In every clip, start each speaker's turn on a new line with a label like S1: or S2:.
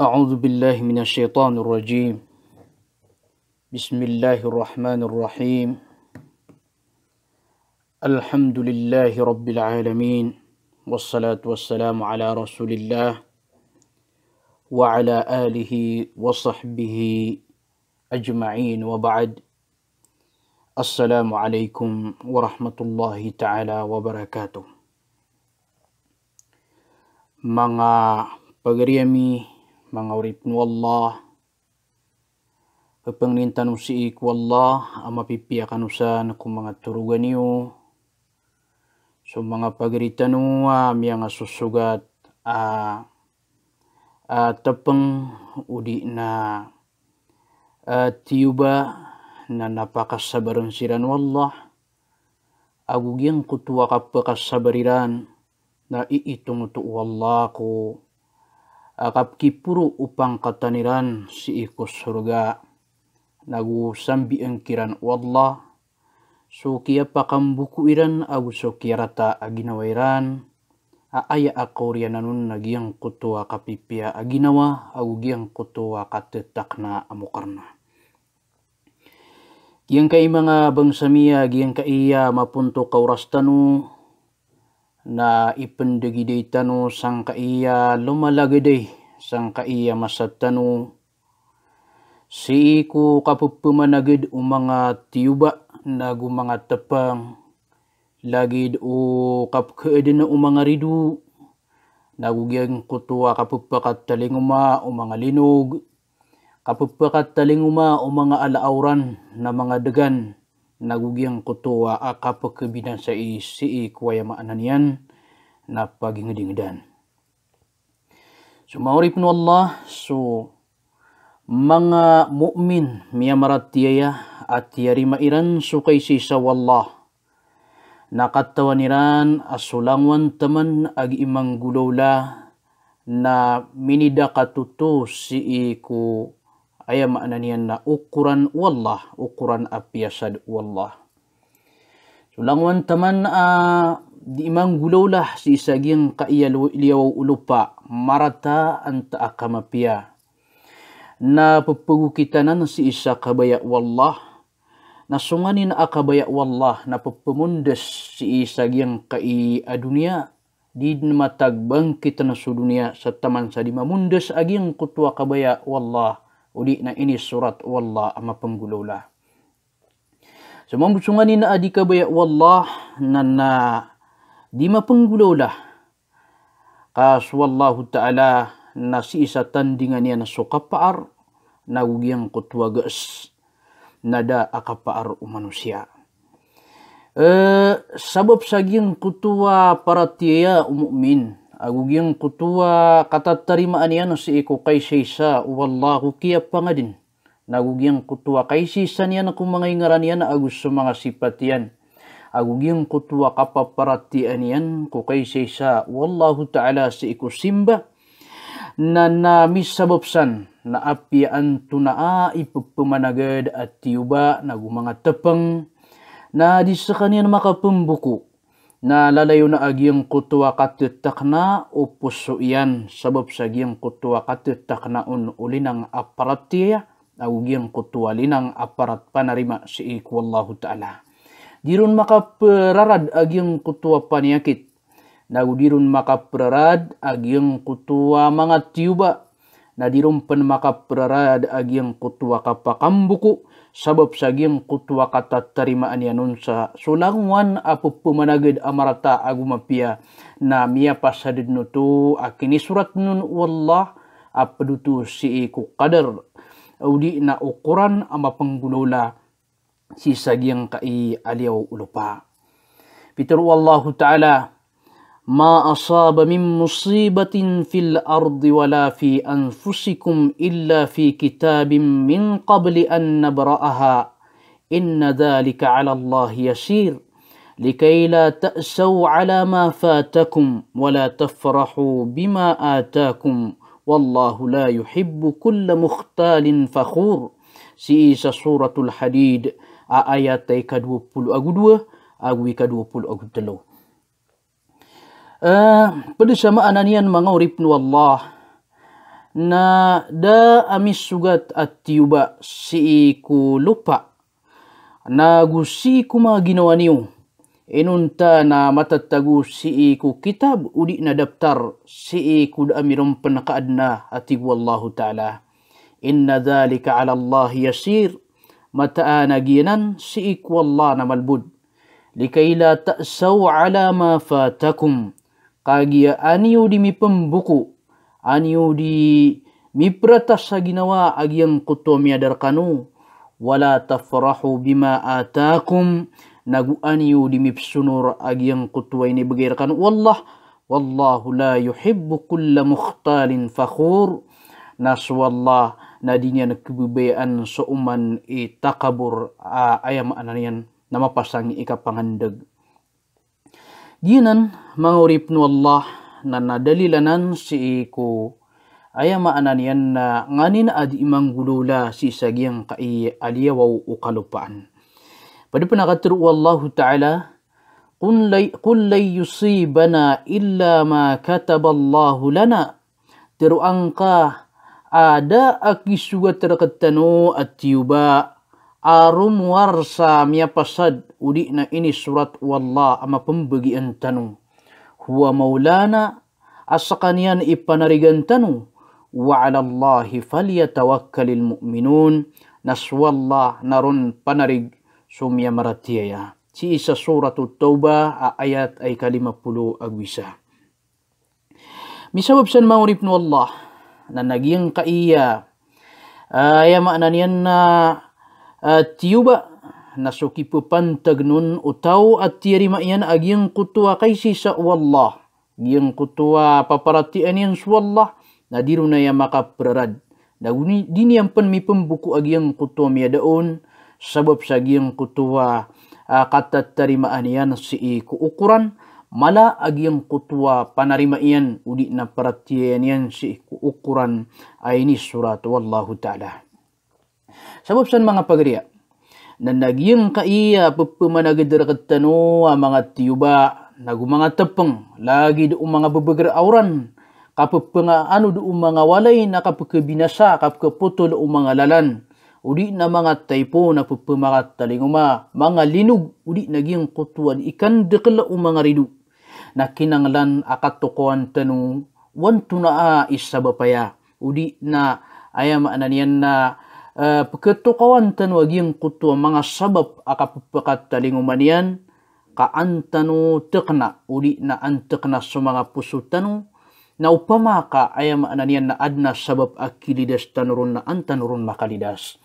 S1: أعوذ بالله من الشيطان الرجيم بسم الله الرحمن الرحيم الحمد لله رب العالمين والصلاة والسلام على رسول الله وعلى آله وصحبه أجمعين وبعد السلام عليكم ورحمة الله تعالى وبركاته mga بغريمي mangaurip no Allah Kapangnintan no si Allah ang mapipiyakan usan kung mga turugan niyo so mga pagiritan no amiyang asusugat a uh, uh, tapang udi na uh, tiyuba na napakasabaran siran wallah agugyang kutuwa kapakasabariran na iitong to wallah ko akap kipuro upang kataniran si iko surga. Nagusambi ang kiran o Allah, so kaya pakambukuiran aw so kirata aginawairan, aaya ako riyananun nagiyang kutuwa kapipia aginawa aw giyang kutuwa katetak na amukarna. Giyang kay mga bangsamiya, giyang kaiya mapunto kaurastano, na ipandagiday tanu sang kaiya lumalagaday sang kaiya masatanu si iku kapupumanagid o mga tiyuba nagu mga tapang lagid u kapkaid na mga ridu nagugyang kutuwa kapupakat talinguma o mga linog kapupakat talinguma o mga alaawran na mga degan nagugyang kutuwa akapakibidan sa isi kuwaya maananian na pagingidingidan. So maurip no Allah, so mga mu'min miyamarat tiyaya at tiyari mairan so kay sisa wallah. Nakatawan niran asulangwan taman ag imang gulawla na minida katuto si iku aya maknanianna ukuran wallah ukuran apiasad wallah ulang wan taman a ah, di imang gulaulah si isaging ka iya ulupa marata anta akamapia na pupugu kita na si isa kabaya wallah na sunganin akabaya wallah na pepemundes si isa giyang ka di matagbang kita na su sadima mundes taman sa di kabaya wallah Uli na ini surat wallah ama penggulula Semua so, bucungan ini adika ya bayak wallah na na di ma penggulula Kas wallahu ta'ala nasi isatan isa tandingan suka sokapaar na ugiang kutwa ges na da akapaar umanusia. Uh, eh, sabab saging kutua para tiaya umumin. Aguging kutuwa katatarimaan yan si iku kay siya wallahu kiya pangadin. Naguging kutuwa kay siya niya na kumangay ngaran yan agus sa mga sipat yan. Aguging kutuwa kapaparatian yan ku kay siya wallahu ta'ala si iku simba na namisabobsan na apian tunaa ipupumanagad at tiyuba na gumanga tepeng na disakanian makapumbuku. na lalayo na agiyang kutwa katutak na upuso iyan sabab sa agyang kutwa katutak na unuli ng aparat tiya agyang kutwa linang aparat panarima si ikwallahu ta'ala. Dirun makaprarad agiyang kutwa paniyakit. na dirun makaprarad agiyang kutwa mga tiyuba na dirumpan makapraraad agiang kutwa kapakambuku sabab sagiang kutwa katatarimaan niya nun sa sulangwan apu pumanagid amarata agumapia na miya pasadid no to akini surat nun wallah apaduto si iku kader audi na ukuran ama panggulula si sagiang kai aliaw ulupa. Fitur Allah Ta'ala, ما أصاب من مصيبة في الأرض ولا في أنفسكم إلا في كتاب من قبل أن نبرأها إن ذلك على الله يسير لكي لا تأسوا على ما فاتكم ولا تفرحوا بما آتاكم والله لا يحب كل مختال فخور Siisa سورة الحديد آيات ke-20 agu 2 agu uh, eh, pada sama ananian mangaurip nu Allah na da amis sugat atiuba tiuba si ku lupa na gusi ku ginawa niyo inunta na matatagu si ku kitab udik na daftar si ku da amirom panakaadna at Allah ta'ala inna dhalika ala Allah yasir mataana ginan si ku Allah na malbud likay la ala ma fatakum kagia aniyo di mipem buku aniyo di mipratas sa ginawa agiyang kuto miyadar kanu wala tafrahu bima atakum nagu aniyo di mipsunur agiyang kuto ay nibagir kanu wallah wallahu la yuhibbu kulla mukhtalin fakhur naswallah na di niya nagkibibayaan sa uman itakabur ayam ananiyan na mapasang ikapangandag. Ginan, mangurip no Allah na nadalilanan si iko ay maananian na nganin ad imang gulula si sagiyang kai aliyawaw o kalupaan. Pwede pa nakatiro Allah Ta'ala, قل لي, yusibana illa ma إلا ما كتب الله لنا ada aki suga terakatano at yuba arum warsa miyapasad udi na ini surat wallah ama pembagian tanung huwa maulana asa kaniyan ipanarigan tanung wa ala Allahi falyatawakkalil mu'minun naswallah narun panarig sumya maratiyaya si isa suratu tauba ayat ay kalimapulo agwisa misabab san maurip no Allah ah, na naging kaiya ay uh, maananian na uh, tiuba na so kipupan tagnun utaw at tiyari maiyan agyang kutuwa kay si sa wallah. Agyang kutuwa paparatian yan sa wallah na diro na yan makaprarad. Na din yan pan may pambuku agyang kutuwa miya daon sabab sa agyang kutuwa katatarimaan yan si ikuukuran. Mala agyang kutuwa panarimaiyan uli na paratian yan si ikuukuran ay ni surat wallahu ta'ala. Sababsan mga pagriya, nandagyang kaiya pupumanagidara katano ang mga tiyuba, nagumanga tapang, lagi do mga babagar auran, kapag nga ano do mga walay na kapag binasa, o mga lalan. Uli na mga taypo na pupumakat talinguma, mga linog, uli naging kutuan ikan dekala o mga ridu. Na kinanglan akatukuan tanong, wanto na a isa bapaya. Uli na ayam ananian na uh, pagkatukawan tanwa gingkutu mga sabab akapapakat talingumanian kaantanu tekna uli na antekna sa mga puso tanu na upama ka ayam ananian na adna sabab akilidas tanurun na antanurun makalidas.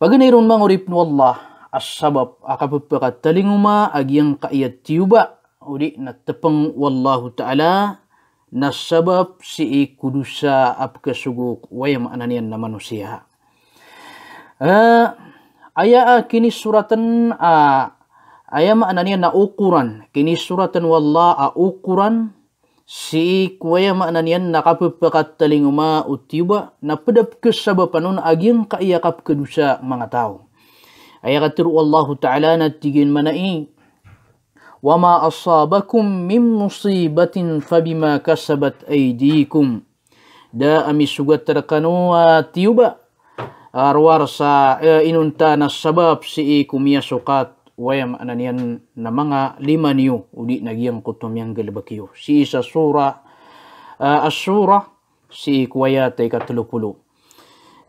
S1: Paganayron mga urip no Allah as sabab akapapakat talinguma agyang kaiyat tiyuba uli na tepeng wallahu ta'ala nasabab si i kudusa ap kesuguk way mananian na manusia. Uh, ah, aya a ah, kini suratan a ah, aya mananian na ukuran kini suratan wallah a ukuran si i kuway mananian na kapupakat talinguma utiba na pedap kesababanun agin ka iya kap kudusa mga tao. Ayat Allah Ta'ala na tigin manain وما أصابكم من مصيبة فبما كسبت أيديكم دا أمي سوغت ترقنوا تيوبا أروار سا إنون تانا السباب سيئكم يسوقات ويم أنانيان نمانا لما نيو ودي نجيان قطم ينجل بكيو سيسا سورة السورة سيك وياتي كتلوبولو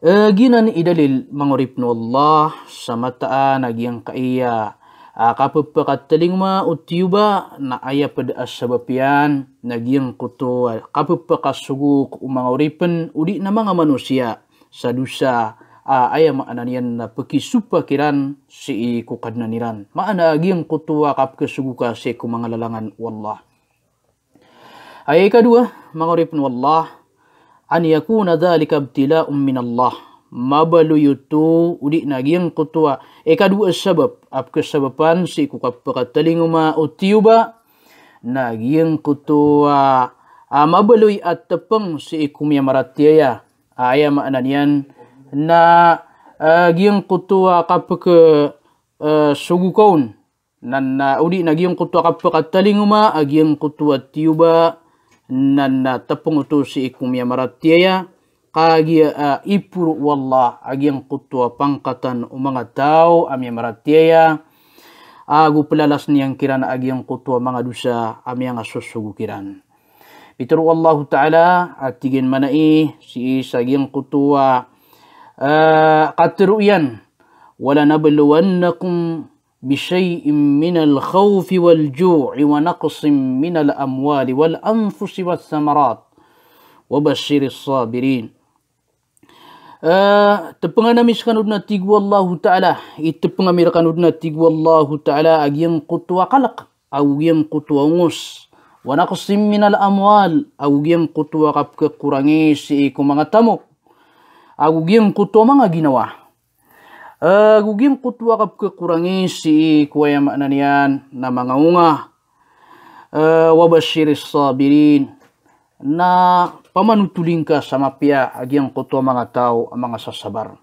S1: أجينا إدليل مغرب الله سمتا نجيان كأيّا kapa pakatling ma utiuba na ayah pada asababian nagiang kuto kapa pakasugu umang oripen udik nama nga manusia sadusa a aya maananian na peki supakiran si ku kadnaniran maana agiang kuto akap kesuguka si ku mga lalangan wallah ayah kedua mga oripen wallah an yakuna dhalika ibtila'un min Allah mabalu yuto udi nagiang kutua eka dua sebab ap kesebapan si ku kapakataling uma utiuba nagiang kutua a ah, mabaloy at tepeng si ikumya maratiaya aya ah, maananian na ah, giang kutua kapke sugukon nan na udi nagiang kutua kapakataling uma agiang kutua tiuba nan na tepeng utu si ikumya maratiaya قاقيا إبر والله اجين قطوة بانقطا ومغا تاو أمي مراتيا أغو بلالاس نيان كيران اجين قطوة مغا دوسا أمي أغا سوسوغو كيران بيتر والله تعالى أتيجين منائي سيس عجين قطوة قد رؤيان ولا نبلونكم بشيء من الخوف والجوع ونقص من الأموال والأنفس والثمرات وبشر الصابرين Eh, terpengar nama iskan udna tigu Allah Ta'ala. Itu terpengar mirakan udna tigu Allah Ta'ala. Agian kutu kalak. Agian kutu angus. Wa naqsim minal amwal. Agian kutuwa kapka kurangi siiku mga kutu Agian gina. mga ginawa. Eh, Agian kutuwa kapka kurangi siiku ya maknanian na mga unga. Eh, Wabashiris sabirin. Na... pamanutuling ka sa mapya agyang kuto mga tao ang mga sasabar.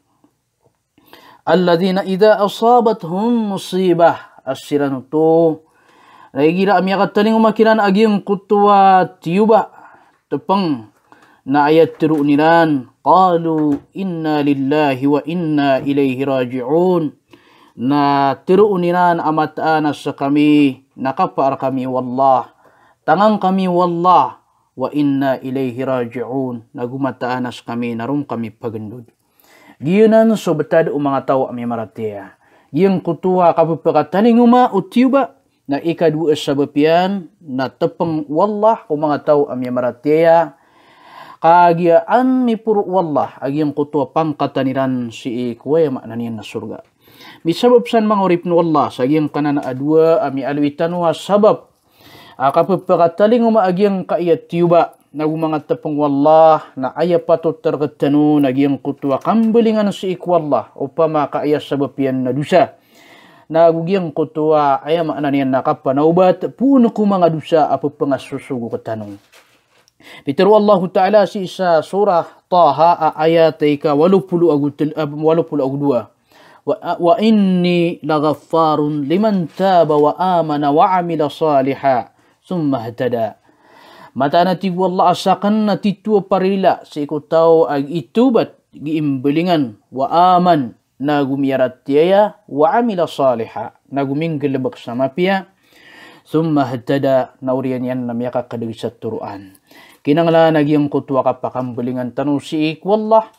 S1: Alladina idha asabat hum musibah asira nuto naigira amya kataling umakiran agyang kutwa tiyuba tepang na ayat tiru nilan qalu inna lillahi wa inna ilayhi raji'un na tiru nilan amat anas kami nakapaar kami wallah tangang kami wallah wa inna ilayhi raji'un nagumataan as kami narum kami pagendud giyanan so betad u mga tawa mi maratia ya. giyang kutuwa kapapakatanin uma utiuba na ikadu sabapian na tepeng wallah u mga tawa mi maratia kagiaan mi puru wallah agiyang kutuwa pangkataniran si ikuwe maknani na surga Misabab san mga rip nu Allah sa iyang kanan adwa ami alwitanwa sabab Aka pepperataling uma agiang ka iya tiuba na umang atapung wallah na aya patut tergetanu na giang kutua kambelingan si ikwallah upama ka iya sebab yan na dusa. Na gugiang kutua ah, aya maknanian na kapa na ubat pun kumang adusa apa pengasusugu ketanung. Bitar Allah Ta'ala si isa surah Taha ayat ika walupulu agudil, eh, walupulu agudua. Wa inni lagaffarun liman taba wa amana wa amila salihah summa hadada mata nati wallah asakan nati tu parila seko tau ag itu bat giimbelingan wa aman nagum yaratiya wa amila saliha nagum inggelebek sama pia summa hadada naurian yan nam yaka kadisat turuan kinangla nagi ang kutwa kapakam belingan tanu si ikwallah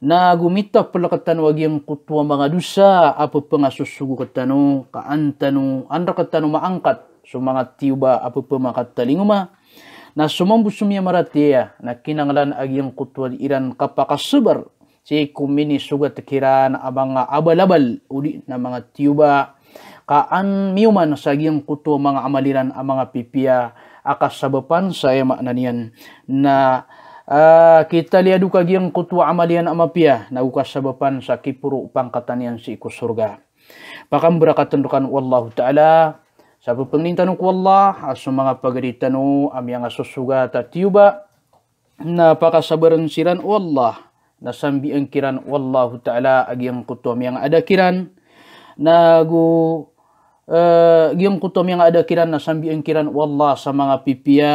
S1: na gumita pala katanu wagi ang kutwa mga dusa apo pangasusugu katanu kaantanu anra katanu maangkat sumangat tiuba apa pun makata linguma. Na sumambu sumia maratia ya. na kinanglan agiang kutwa di iran kapakasubar. Si kumini suga tekiran abang abalabal uli na mga tiuba. Kaan miuman sa agiang kutwa mga amaliran ang mga pipia. Akasabapan saya maknanian na Uh, kita lihat duka yang kutua amalian amapia na uka sababan sa kipuru pangkatan yang si ikus surga. Pakam berakatan Wallahu ta'ala. Sa pagpangin tanong ko Allah, sa mga pagritano, amyang asusuga at tiyuba, na pakasabaran siran Allah, na sambi ang kiran o Allah ta'ala, agyang yang ada kiran na gu, eh, agyang uh, kuto amyang adakiran, na sambi ang kiran o Allah sa mga pipia,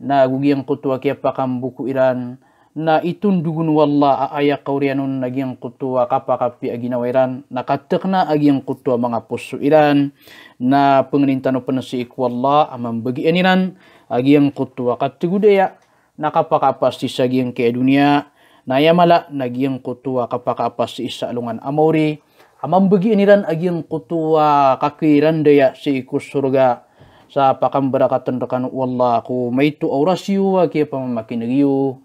S1: na gugiyang kutwa kaya pakambuku iran, na itun dugun wala aaya kaurianun nagi ang kutuwa kapakapi agi nawairan na katak na agi ang kutuwa mga puso iran na pangalintan o panasi ikwala amang bagi aniran agi ang kutuwa katagudaya na kapakapas di sagi ang kaya dunia na yamala nagi ang kutuwa kapakapas di isa alungan amauri amang bagi aniran agi ang kutuwa kakiran daya si ikus surga sa pakambarakatan rakan wala ko may tu aurasyo wa kaya pamamakinagiyo